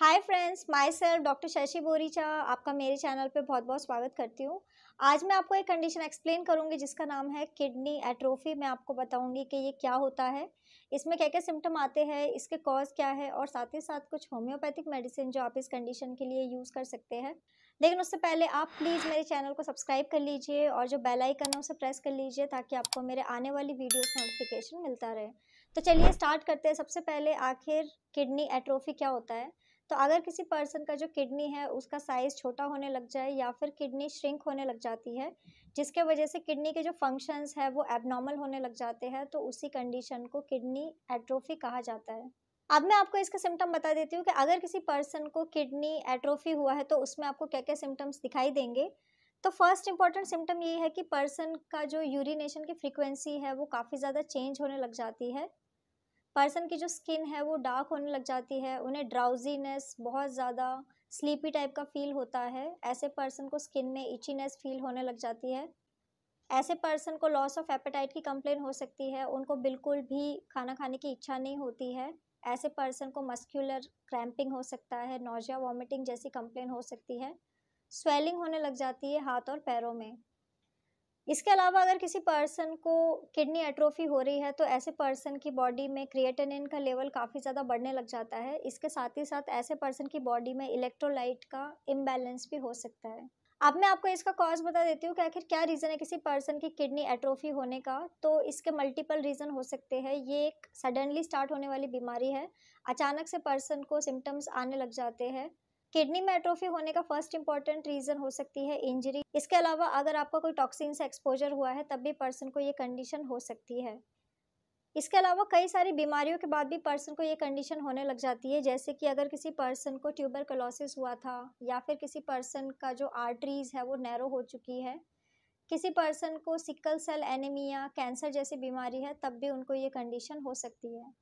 hi friends my self doctor Shashi Boricha आपका मेरे channel पे बहुत बहुत स्वागत करती हूँ आज मैं आपको एक कंडीशन एक्सप्लेन करूँगी जिसका नाम है किडनी एट्रोफी मैं आपको बताऊँगी कि ये क्या होता है इसमें क्या क्या सिम्टम आते हैं इसके कॉज क्या है और साथ ही साथ कुछ होम्योपैथिक मेडिसिन जो आप इस कंडीशन के लिए यूज़ कर सकते हैं लेकिन उससे पहले आप प्लीज़ मेरे चैनल को सब्सक्राइब कर लीजिए और जो बेल आइकन है उसे प्रेस कर लीजिए ताकि आपको मेरे आने वाली वीडियोस नोटिफिकेशन मिलता रहे तो चलिए स्टार्ट करते हैं सबसे पहले आखिर किडनी एट्रोफी क्या होता है तो अगर किसी पर्सन का जो किडनी है उसका साइज़ छोटा होने लग जाए या फिर किडनी श्रिंक होने लग जाती है जिसके वजह से किडनी के जो फंक्शंस है वो एबनॉर्मल होने लग जाते हैं तो उसी कंडीशन को किडनी एट्रोफी कहा जाता है अब मैं आपको इसका सिम्टम बता देती हूँ कि अगर किसी पर्सन को किडनी एट्रोफी हुआ है तो उसमें आपको क्या क्या सिम्टम्स दिखाई देंगे तो फर्स्ट इम्पॉर्टेंट सिम्टम ये है कि पर्सन का जो यूरिनेशन की फ्रीक्वेंसी है वो काफ़ी ज़्यादा चेंज होने लग जाती है पर्सन की जो स्किन है वो डार्क होने लग जाती है उन्हें ड्राउजीनेस बहुत ज़्यादा स्लीपी टाइप का फील होता है ऐसे पर्सन को स्किन में इचीनेस फील होने लग जाती है ऐसे पर्सन को लॉस ऑफ एपेटाइट की कंप्लेन हो सकती है उनको बिल्कुल भी खाना खाने की इच्छा नहीं होती है ऐसे पर्सन को मस्क्यूलर क्रैम्पिंग हो सकता है नोजिया वॉमिटिंग जैसी कंप्लेन हो सकती है स्वेलिंग होने लग जाती है हाथ और पैरों में इसके अलावा अगर किसी पर्सन को किडनी एट्रोफी हो रही है तो ऐसे पर्सन की बॉडी में क्रिएटन का लेवल काफ़ी ज़्यादा बढ़ने लग जाता है इसके साथ ही साथ ऐसे पर्सन की बॉडी में इलेक्ट्रोलाइट का इम्बैलेंस भी हो सकता है अब मैं आपको इसका कॉज बता देती हूँ कि आखिर क्या रीज़न है किसी पर्सन की किडनी एट्रोफी होने का तो इसके मल्टीपल रीज़न हो सकते हैं ये एक सडनली स्टार्ट होने वाली बीमारी है अचानक से पर्सन को सिम्टम्स आने लग जाते हैं किडनी में एट्रोफी होने का फर्स्ट इंपॉर्टेंट रीज़न हो सकती है इंजरी इसके अलावा अगर आपका कोई टॉक्सिन से एक्सपोजर हुआ है तब भी पर्सन को ये कंडीशन हो सकती है इसके अलावा कई सारी बीमारियों के बाद भी पर्सन को ये कंडीशन होने लग जाती है जैसे कि अगर किसी पर्सन को ट्यूबर कलोसिस हुआ था या फिर किसी पर्सन का जो आर्टरीज़ है वो नैरो हो चुकी है किसी पर्सन को सिकल सेल एनीमिया कैंसर जैसी बीमारी है तब भी उनको ये कंडीशन हो सकती है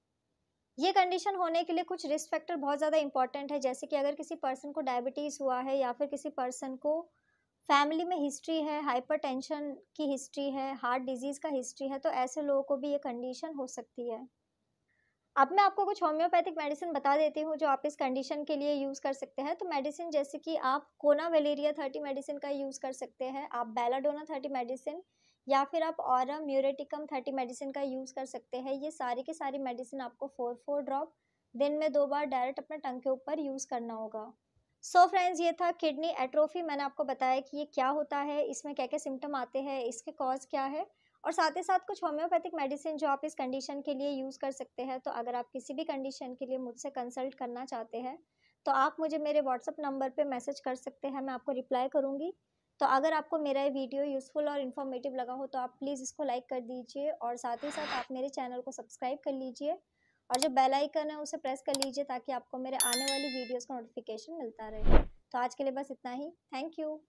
ये कंडीशन होने के लिए कुछ रिस्क फैक्टर बहुत ज़्यादा इंपॉर्टेंट है जैसे कि अगर किसी पर्सन को डायबिटीज़ हुआ है या फिर किसी पर्सन को फैमिली में हिस्ट्री है हाइपरटेंशन की हिस्ट्री है हार्ट डिजीज़ का हिस्ट्री है तो ऐसे लोगों को भी ये कंडीशन हो सकती है अब मैं आपको कुछ होम्योपैथिक मेडिसिन बता देती हूँ जो आप इस कंडीशन के लिए यूज़ कर सकते हैं तो मेडिसिन जैसे कि आप कोना वेलेरिया थर्टी मेडिसिन का यूज़ कर सकते हैं आप बेलाडोना थर्टी मेडिसिन या फिर आप और म्यूरेटिकम थर्टी मेडिसिन का यूज़ कर सकते हैं ये सारी के सारी मेडिसिन आपको फोर फोर ड्रॉप दिन में दो बार डायरेक्ट अपने टंग के ऊपर यूज़ करना होगा सो so फ्रेंड्स ये था किडनी एट्रोफी मैंने आपको बताया कि ये क्या होता है इसमें क्या क्या सिम्टम आते हैं इसके कॉज क्या है और साथ ही साथ कुछ होम्योपैथिक मेडिसिन जो आप इस कंडीशन के लिए यूज़ कर सकते हैं तो अगर आप किसी भी कंडीशन के लिए मुझसे कंसल्ट करना चाहते हैं तो आप मुझे मेरे व्हाट्सअप नंबर पर मैसेज कर सकते हैं मैं आपको रिप्लाई करूँगी तो अगर आपको मेरा ये वीडियो यूज़फुल और इन्फॉर्मेटिव लगा हो तो आप प्लीज़ इसको लाइक कर दीजिए और साथ ही साथ आप मेरे चैनल को सब्सक्राइब कर लीजिए और जो बेल आइकन है उसे प्रेस कर लीजिए ताकि आपको मेरे आने वाली वीडियोस का नोटिफिकेशन मिलता रहे तो आज के लिए बस इतना ही थैंक यू